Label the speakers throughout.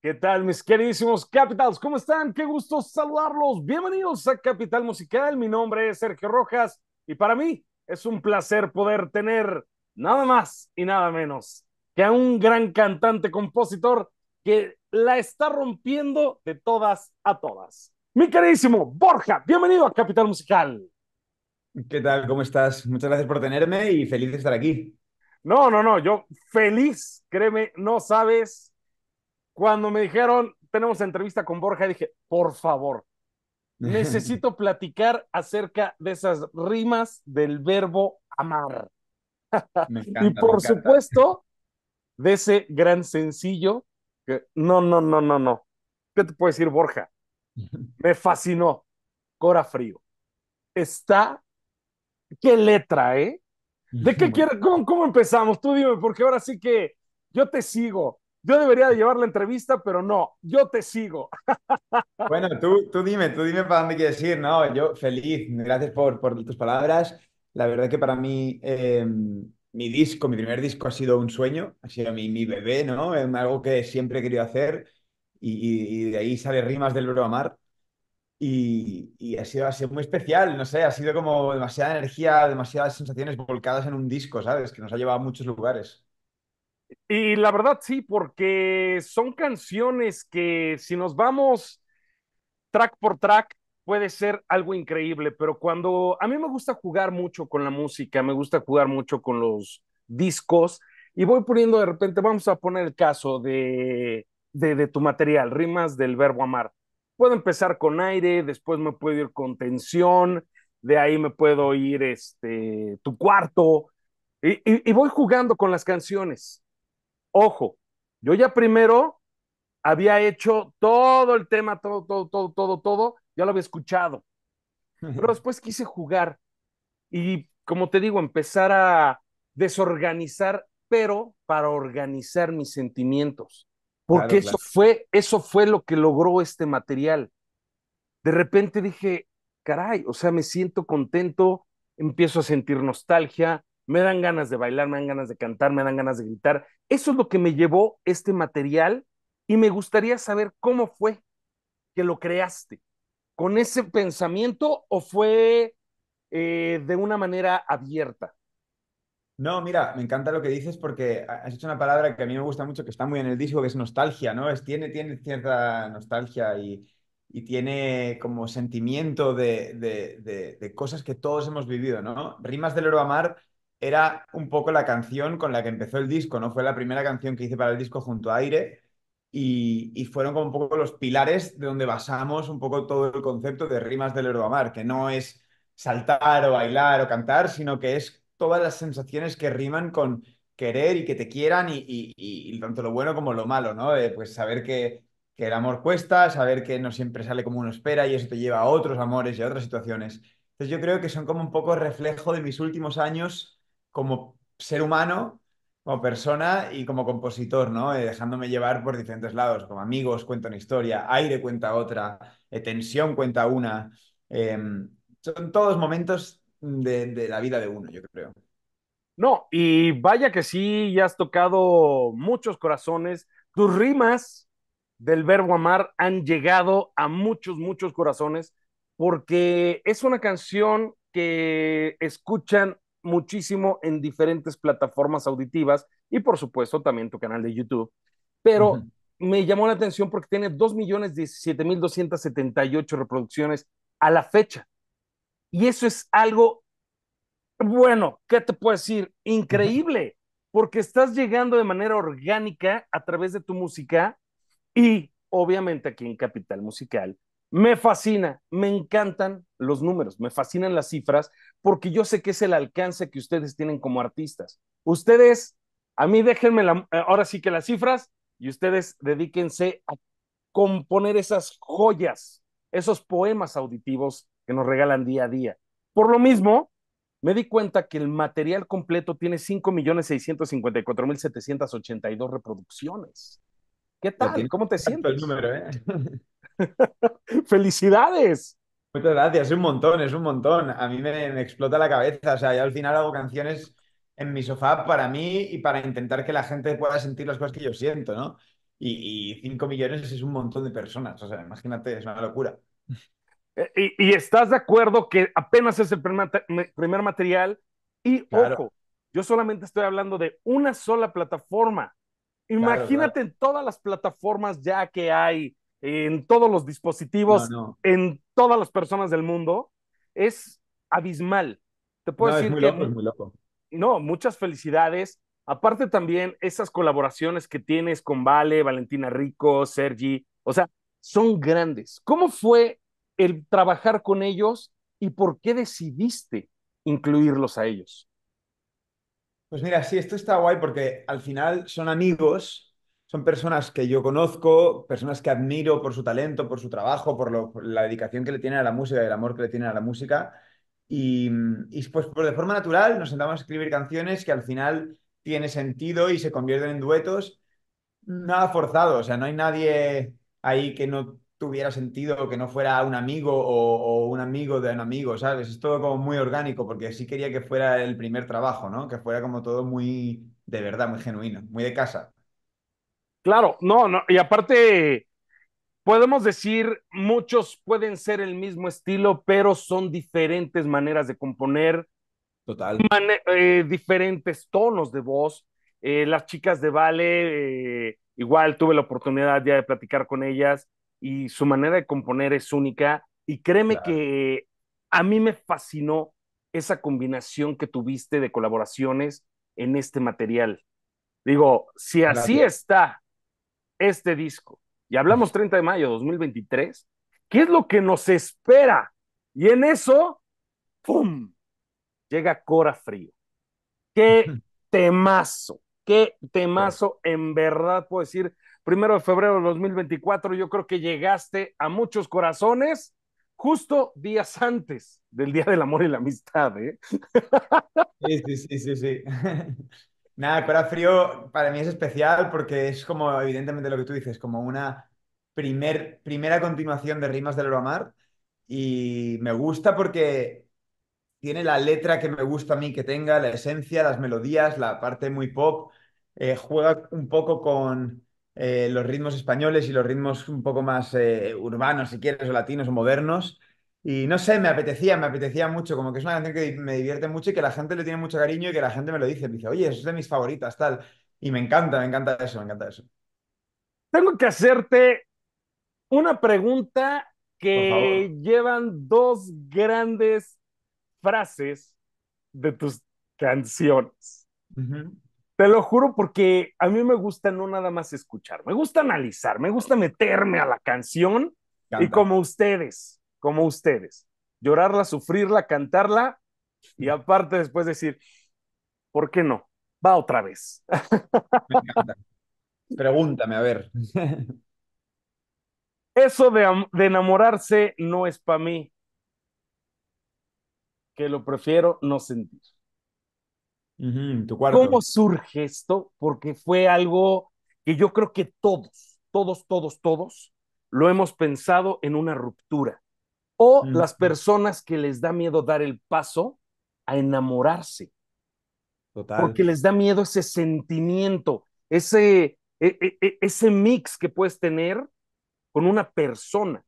Speaker 1: ¿Qué tal, mis queridísimos Capitals? ¿Cómo están? Qué gusto saludarlos. Bienvenidos a Capital Musical. Mi nombre es Sergio Rojas y para mí es un placer poder tener nada más y nada menos que a un gran cantante, compositor que la está rompiendo de todas a todas.
Speaker 2: Mi queridísimo Borja, bienvenido a Capital Musical. ¿Qué tal? ¿Cómo estás? Muchas gracias por tenerme y feliz de estar aquí. No, no, no, yo feliz, créeme, no sabes
Speaker 1: cuando me dijeron, tenemos entrevista con Borja, dije, por favor, necesito platicar acerca de esas rimas del verbo amar. y por supuesto, de ese gran sencillo, que no, no, no, no, no. ¿Qué te puedo decir, Borja? Me fascinó. Cora Frío. Está. ¿Qué letra, eh? ¿De qué quiere? ¿Cómo empezamos? Tú dime, porque ahora sí que yo te sigo. Yo debería llevar la entrevista, pero no, yo te sigo.
Speaker 2: Bueno, tú, tú dime, tú dime para dónde quieres ir, ¿no? Yo feliz, gracias por, por tus palabras. La verdad que para mí em, mi disco, mi primer disco ha sido un sueño, ha sido mi, mi bebé, ¿no? Em, algo que siempre he querido hacer y, de ahí sale Rimas del a Amar, y, ha, sido, ha sido muy especial, no sé, ha sido como demasiada energía, demasiadas sensaciones volcadas en un disco, ¿sabes? Que nos ha llevado a muchos lugares. Y la verdad sí, porque son
Speaker 1: canciones que si nos vamos track por track puede ser algo increíble, pero cuando a mí me gusta jugar mucho con la música, me gusta jugar mucho con los discos y voy poniendo de repente, vamos a poner el caso de, de, tu material, rimas del verbo amar. Puedo empezar con aire, después me puedo ir con tensión, de ahí me puedo ir este, tu cuarto, y, y voy jugando con las canciones. Ojo, yo ya primero había hecho todo el tema, todo, todo, todo, todo, todo, ya lo había escuchado. Pero después quise jugar y, como te digo, empezar a desorganizar, pero para organizar mis sentimientos. Porque eso, Fue, eso fue lo que logró este material. De repente dije, caray, o sea, me siento contento, empiezo a sentir nostalgia, me dan ganas de bailar, me dan ganas de cantar, me dan ganas de gritar. Eso es lo que me llevó este material y me gustaría saber cómo fue que lo creaste. ¿Con ese pensamiento o fue eh, de una manera
Speaker 2: abierta? No, mira, me encanta lo que dices porque has hecho una palabra que a mí me gusta mucho, que está muy en el disco, que es nostalgia, ¿no? Es, tiene, cierta nostalgia y, tiene como sentimiento de, cosas que todos hemos vivido, ¿no? Rimas del Oro Amar era un poco la canción con la que empezó el disco, ¿no? Fue la primera canción que hice para el disco junto a Aire y, fueron como un poco los pilares de donde basamos un poco todo el concepto de rimas del Eroamar, que no es saltar o bailar o cantar, sino que es todas las sensaciones que riman con querer y que te quieran y, tanto lo bueno como lo malo, ¿no? Eh, pues saber que, que el amor cuesta, saber que no siempre sale como uno espera y eso te lleva a otros amores y a otras situaciones. Entonces yo creo que son como un poco reflejo de mis últimos años como ser humano, como persona y como compositor, ¿no? Eh, dejándome llevar por diferentes lados, como amigos cuenta una historia, aire cuenta otra, eh, tensión cuenta una. Em, son todos momentos de, de la vida de uno, yo creo. No,
Speaker 1: y vaya que sí, ya has tocado muchos corazones. Tus rimas del verbo amar han llegado a muchos, muchos corazones, porque es una canción que escuchan muchísimo en diferentes plataformas auditivas y por supuesto también tu canal de YouTube. Pero me llamó la atención porque tiene 2.017.278 reproducciones a la fecha. Y eso es algo, bueno, ¿qué te puedo decir? Increíble, porque estás llegando de manera orgánica a través de tu música y obviamente aquí en Capital Musical me fascina, me encantan los números, me fascinan las cifras, porque yo sé que es el alcance que ustedes tienen como artistas. Ustedes, a mí déjenme la, eh, ahora sí que las cifras y ustedes dedíquense a componer esas joyas, esos poemas auditivos que nos regalan día a día. Por lo mismo, me di cuenta que el material completo tiene 5.654.782 reproducciones. ¿Qué tal?
Speaker 2: ¿Cómo te sientes? ¿eh?
Speaker 1: ¡Felicidades!
Speaker 2: Muchas gracias, es un montón, es un montón. A mí me, explota la cabeza. O sea, yo al final hago canciones en mi sofá para mí y para intentar que la gente pueda sentir las cosas que yo siento, ¿no? Y, 5 millones es un montón de personas. O sea, imagínate, es una locura. Eh, ¿Y, estás de acuerdo que apenas es el primer, material? Y ojo, yo solamente
Speaker 1: estoy hablando de una sola plataforma. Imagínate en todas las plataformas ya que hay, en todos los dispositivos, en todas las personas del mundo, es abismal. Te puedo decir que, No, muchas felicidades. Aparte también esas colaboraciones que tienes con Vale, Valentina Rico, Sergi, o sea, son grandes. ¿Cómo fue el trabajar con ellos y por qué decidiste incluirlos a ellos?
Speaker 2: Pues mira, sí, esto está guay porque al final son amigos, son personas que yo conozco, personas que admiro por su talento, por su trabajo, por, la dedicación que le tienen a la música y el amor que le tienen a la música. Y, pues, pues, de forma natural nos sentamos a escribir canciones que al final tiene sentido y se convierten en duetos nada forzado, o sea, no hay nadie ahí que no tuviera sentido que no fuera un amigo o, un amigo de un amigo, ¿sabes? Es todo como muy orgánico, porque sí quería que fuera el primer trabajo, ¿no? Que fuera como todo muy de verdad, muy genuino, muy de casa. Claro, no, no, y
Speaker 1: aparte, podemos decir, muchos pueden ser el mismo estilo, pero son diferentes maneras de componer. Total. Eh, diferentes tonos de voz. Eh, las chicas de Vale, eh, igual tuve la oportunidad ya de platicar con ellas y su manera de componer es única. Y créeme que a mí me fascinó esa combinación que tuviste de colaboraciones en este material. Digo, si así está este disco, y hablamos 30 de mayo de 2023, ¿qué es lo que nos espera? Y en eso, ¡pum! Llega Cora Frío. ¡Qué temazo! ¡Qué temazo! En verdad puedo decir, primero de febrero de 2024, yo creo que llegaste a muchos corazones justo días
Speaker 2: antes del Día del Amor y la Amistad. ¿eh? Sí, sí, sí, sí. Nada, Cora Frío para mí es especial porque es como, evidentemente, lo que tú dices, como una primer, primera continuación de Rimas del Euromar. Y me gusta porque tiene la letra que me gusta a mí que tenga, la esencia, las melodías, la parte muy pop. Eh, juega un poco con, eh, los ritmos españoles y los ritmos un poco más eh, urbanos, si quieres, o latinos o modernos. Y no sé, me apetecía, me apetecía mucho, como que es una canción que me divierte mucho y que la gente le tiene mucho cariño y que la gente me lo dice, me dice, oye, es de mis favoritas, tal. Y me encanta, me encanta eso, me encanta eso. Tengo que hacerte una
Speaker 1: pregunta
Speaker 2: que llevan dos
Speaker 1: grandes frases de tus canciones. Te lo juro porque a mí me gusta no nada más escuchar, me gusta analizar, me gusta meterme a la canción y como ustedes, como ustedes, llorarla, sufrirla, cantarla y aparte después decir, ¿por qué no? Va otra vez. Pregúntame, a ver. Eso de enamorarse no es para mí, que lo prefiero no sentir. ¿Cómo surge esto? Porque fue algo que yo creo que todos, todos, todos, todos lo hemos pensado en una ruptura. O las personas que les da miedo dar el paso a enamorarse. Total. Porque les da miedo ese sentimiento, ese, e, e, e, ese mix que puedes tener con una persona.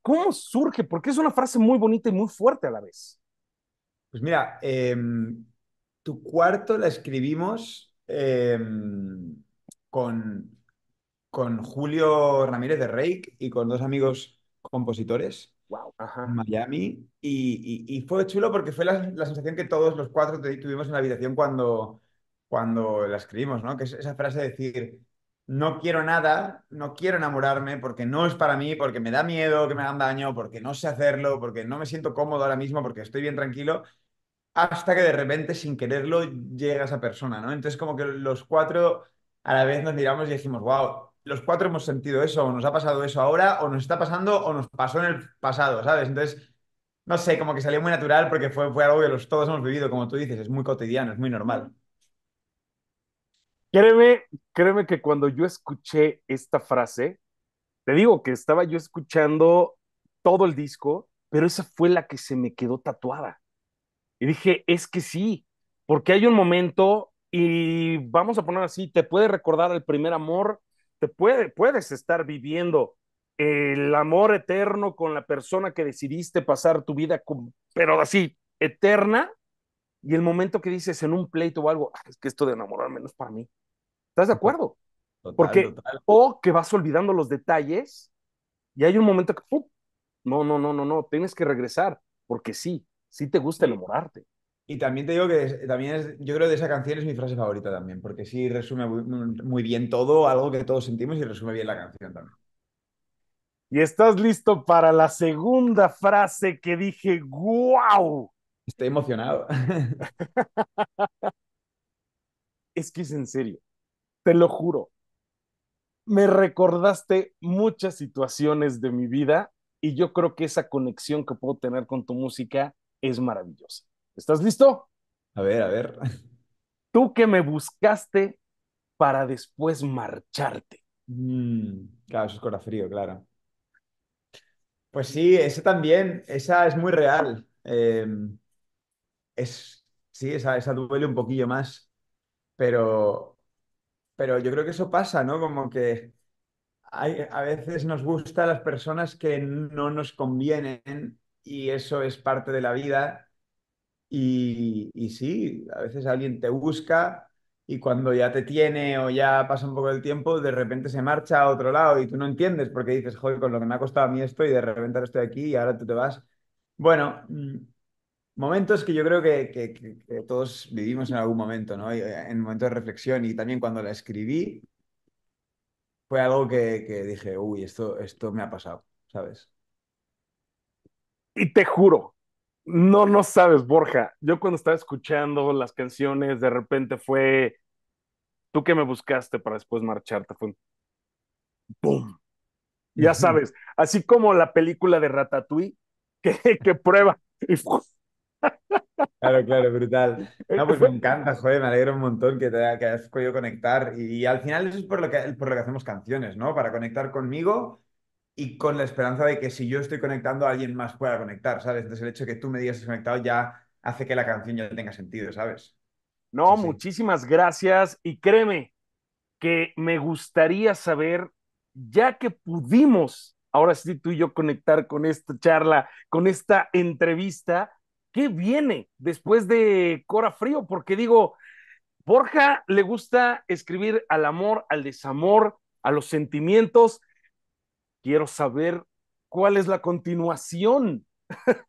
Speaker 1: ¿Cómo surge? Porque es una frase muy bonita y muy fuerte a la vez.
Speaker 2: Pues mira, eh, tu cuarto la escribimos em, con, con Julio Ramírez de Reik y con dos amigos compositores. Wow. Miami. Y, fue chulo porque fue la, sensación que todos los cuatro tuvimos en la habitación cuando, cuando la escribimos, ¿no? Que es esa frase de decir, no quiero nada, no quiero enamorarme porque no es para mí, porque me da miedo que me dan daño, porque no sé hacerlo, porque no me siento cómodo ahora mismo, porque estoy bien tranquilo hasta que de repente, sin quererlo, llega esa persona, ¿no? Entonces, como que los cuatro a la vez nos miramos y decimos, wow, los cuatro hemos sentido eso, o nos ha pasado eso ahora, o nos está pasando, o nos pasó en el pasado, ¿sabes? Entonces, no sé, como que salió muy natural porque fue, fue algo que todos hemos vivido, como tú dices, es muy cotidiano, es muy normal.
Speaker 1: Créeme, créeme que cuando yo escuché esta frase, te digo que estaba yo escuchando todo el disco, pero esa fue la que se me quedó tatuada. Y dije, es que sí, porque hay un momento y vamos a poner así, te puede recordar el primer amor, te puede, puedes estar viviendo el amor eterno con la persona que decidiste pasar tu vida, con, pero así, eterna, y el momento que dices en un pleito o algo, ah, es que esto de enamorar menos para mí. ¿Estás de acuerdo? Porque, o que vas olvidando los detalles y hay un momento que, no, no, no, no, no, tienes que regresar,
Speaker 2: porque sí, si te gusta el humorarte. Y también te digo que también es, yo creo que de esa canción es mi frase favorita también, porque sí resume muy, bien todo, algo que todos sentimos y resume bien la canción también. Y estás listo para la segunda frase que
Speaker 1: dije, wow. Estoy emocionado. es que es en serio, te lo juro. Me recordaste muchas situaciones de mi vida y yo creo que esa conexión que puedo tener con tu música es maravillosa. ¿Estás listo? A ver, a ver. Tú
Speaker 2: que me buscaste para después marcharte.
Speaker 1: Mm,
Speaker 2: claro, eso es corafrío frío, claro. Pues sí, esa también, esa es muy real. Em, es, sí, esa, esa duele un poquillo más, pero, pero yo creo que eso pasa, ¿no? Como que hay, a veces nos gustan las personas que no nos convienen y eso es parte de la vida. Y, sí, a veces alguien te busca y cuando ya te tiene o ya pasa un poco el tiempo, de repente se marcha a otro lado y tú no entiendes porque dices, joder, con lo que me ha costado a mí esto y de repente ahora estoy aquí y ahora tú te vas. Bueno, mm, momentos que yo creo que, todos vivimos en algún momento, ¿no? Eh, en momentos de reflexión y también cuando la escribí fue algo que, que dije, uy, esto, esto me ha pasado, ¿sabes?
Speaker 1: Y te juro, no, no sabes, Borja. Yo cuando estaba escuchando las canciones, de repente fue, tú que me buscaste para después marcharte, fue un ¡boom! Ya sabes, así como la película de Ratatouille, que, que prueba
Speaker 2: Claro, claro, brutal. No, pues me encanta, joder, me alegro un montón que te que hayas podido conectar. Y, y, al final eso es por lo, que, por lo que hacemos canciones, ¿no? Para conectar conmigo y con la esperanza de que si yo estoy conectando, alguien más pueda conectar, ¿sabes? Entonces el hecho de que tú me digas que conectado ya hace que la canción ya tenga sentido, ¿sabes? No, muchísimas gracias y créeme que me gustaría saber, ya
Speaker 1: que pudimos, ahora sí tú y yo conectar con esta charla, con esta entrevista, ¿qué viene después de Cora Frío? Porque digo, Borja le gusta escribir al amor, al desamor, a los sentimientos
Speaker 2: quiero saber cuál es la continuación. Pues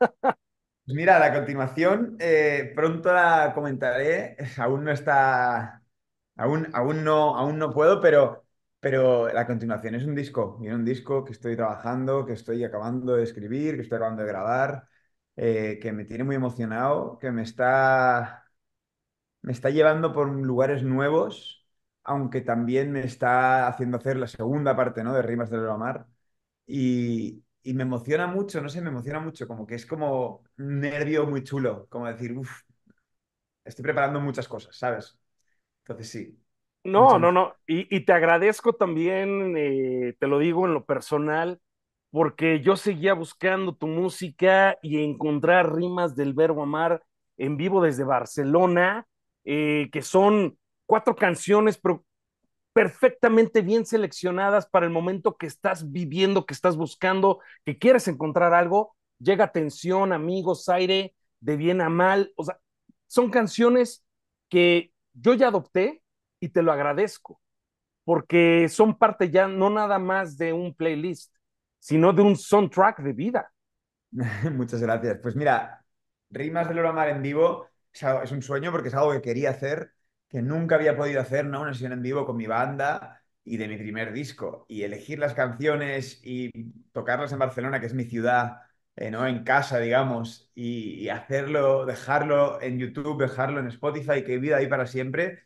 Speaker 2: mira, la continuación eh, pronto la comentaré. Aún no está, aún, aún, no, aún no puedo, pero, pero la continuación es un disco. Es un disco que estoy trabajando, que estoy acabando de escribir, que estoy acabando de grabar, eh, que me tiene muy emocionado, que me está, me está llevando por lugares nuevos, aunque también me está haciendo hacer la segunda parte ¿no? de Rimas del Mar y, me emociona mucho, no sé, me emociona mucho, como que es como nervio muy chulo, como decir, uff, estoy preparando muchas cosas, ¿sabes? Entonces sí. No, no,
Speaker 1: no. Y, te agradezco también, eh, te lo digo en lo personal, porque yo seguía buscando tu música y encontrar rimas del verbo amar en vivo desde Barcelona, eh, que son cuatro canciones, pero perfectamente bien seleccionadas para el momento que estás viviendo, que estás buscando, que quieres encontrar algo, llega Atención, amigos, aire, de bien a mal, o sea, son canciones que yo ya adopté y te lo agradezco, porque son parte ya no nada más
Speaker 2: de un playlist, sino de un soundtrack de vida. Muchas gracias. Pues mira, Rimas del Oramar en vivo es un sueño porque es algo que quería hacer que nunca había podido hacer una sesión en vivo con mi banda y de mi primer disco. Y elegir las canciones y tocarlas en Barcelona, que es mi ciudad, eh, ¿no? en casa, digamos, y, hacerlo, dejarlo en YouTube, dejarlo en Spotify, que vida ahí para siempre.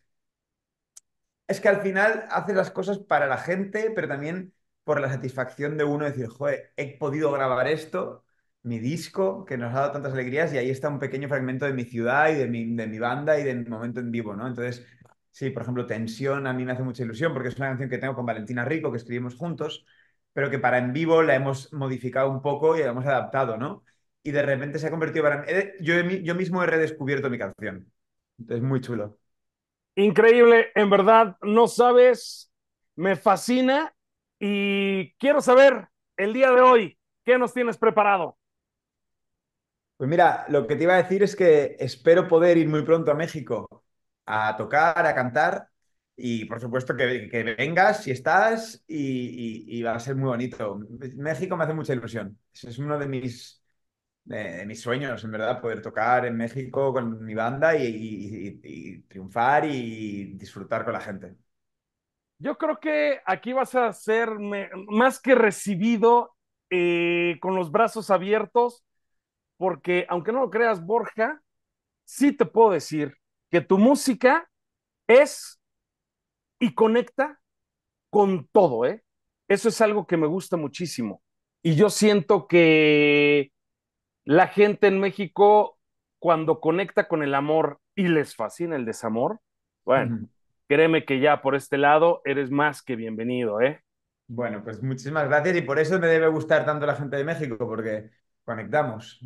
Speaker 2: Es que al final haces las cosas para la gente, pero también por la satisfacción de uno decir, joder, he podido grabar esto mi disco que nos ha dado tantas alegrías y ahí está un pequeño fragmento de mi ciudad y de mi, de mi banda y de mi momento en vivo, ¿no? Entonces, sí, por ejemplo, Tensión a mí me hace mucha ilusión porque es una canción que tengo con Valentina Rico, que escribimos juntos, pero que para en vivo la hemos modificado un poco y la hemos adaptado, ¿no? Y de repente se ha convertido para Yo, yo mismo he redescubierto mi canción. Es muy chulo. Increíble, en verdad, no sabes, me fascina y
Speaker 1: quiero saber el día de hoy, ¿qué nos tienes preparado?
Speaker 2: Pues mira, lo que te iba a decir es que espero poder ir muy pronto a México a tocar, a cantar y por supuesto que, vengas si estás y, va a ser muy bonito. México me hace mucha ilusión. Es uno de mis, mis sueños, en verdad, poder tocar en México con mi banda y, triunfar y disfrutar con la gente.
Speaker 1: Yo creo que aquí vas a ser más que recibido eh, con los brazos abiertos porque aunque no lo creas, Borja, sí te puedo decir que tu música es y conecta con todo, ¿eh? Eso es algo que me gusta muchísimo. Y yo siento que la gente en México, cuando conecta con el amor y les fascina el desamor,
Speaker 2: bueno, créeme
Speaker 1: que ya por este lado eres más que bienvenido, ¿eh?
Speaker 2: Bueno, pues muchísimas gracias y por eso me debe gustar tanto la gente de México, porque Conectamos.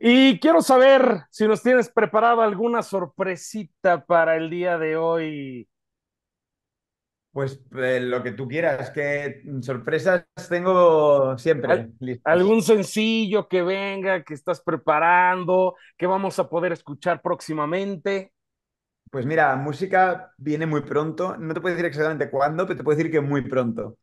Speaker 2: Y quiero saber si nos tienes preparada alguna sorpresita para el día de hoy. Pues eh, lo que tú quieras, que sorpresas tengo siempre. algún sencillo que venga, que estás preparando, que vamos a poder escuchar próximamente. Pues mira, música viene muy pronto. No te puedo decir exactamente cuándo, pero te puedo decir que muy pronto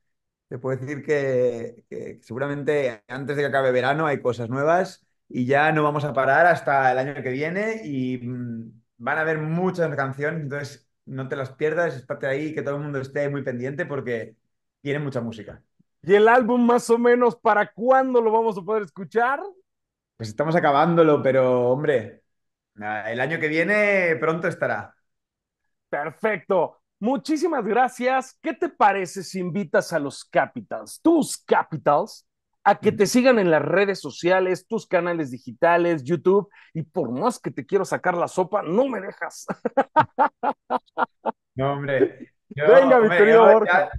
Speaker 2: te puedo decir que, seguramente antes de que acabe verano hay cosas nuevas y ya no vamos a parar hasta el año que viene y mm, van a haber muchas canciones, entonces no te las pierdas, estate ahí, que todo el mundo esté muy pendiente porque tiene mucha música. ¿Y el álbum más o menos para cuándo lo vamos a poder escuchar? Pues estamos acabándolo, pero hombre, el año que viene pronto estará.
Speaker 1: Perfecto. Muchísimas gracias. ¿Qué te parece si invitas a los Capitals, tus Capitals, a que te sigan en las redes sociales, tus canales digitales, YouTube? Y por más que te quiero sacar la sopa, no me dejas.
Speaker 2: No, hombre. Venga, mi Borja.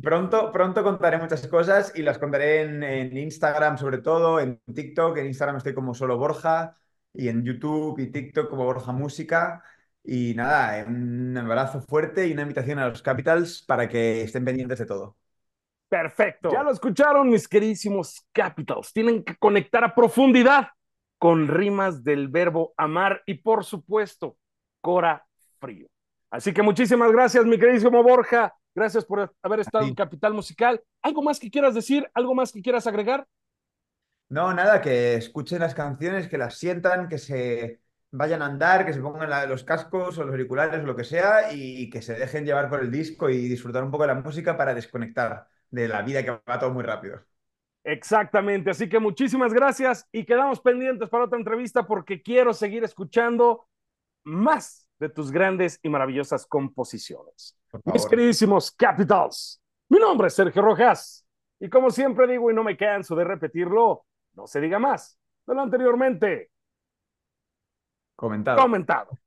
Speaker 2: Pronto, pronto contaré muchas cosas y las contaré en, Instagram sobre todo, en TikTok. En Instagram estoy como solo Borja y en YouTube y TikTok como Borja Música. Y nada, un abrazo fuerte y una invitación a los Capitals para que estén pendientes de todo. Perfecto. Ya lo escucharon, mis queridísimos Capitals. Tienen que conectar a profundidad
Speaker 1: con rimas del verbo amar y, por supuesto, Cora Frío. Así que muchísimas gracias, mi queridísimo Borja. Gracias por haber estado en Capital Musical. ¿Algo más que quieras decir? ¿Algo más que quieras agregar?
Speaker 2: No, nada, que escuchen las canciones, que las sientan, que se vayan a andar, que se pongan los cascos o los auriculares o lo que sea y que se dejen llevar por el disco y disfrutar un poco de la música para desconectar de la vida que va todo muy rápido. Exactamente, así que muchísimas gracias y quedamos
Speaker 1: pendientes para otra entrevista porque quiero seguir escuchando más de tus grandes y maravillosas composiciones. Mis queridísimos Capitals, mi nombre es Sergio Rojas y como siempre digo y no me canso de repetirlo, no se diga más de lo anteriormente. Comentado. Comentado.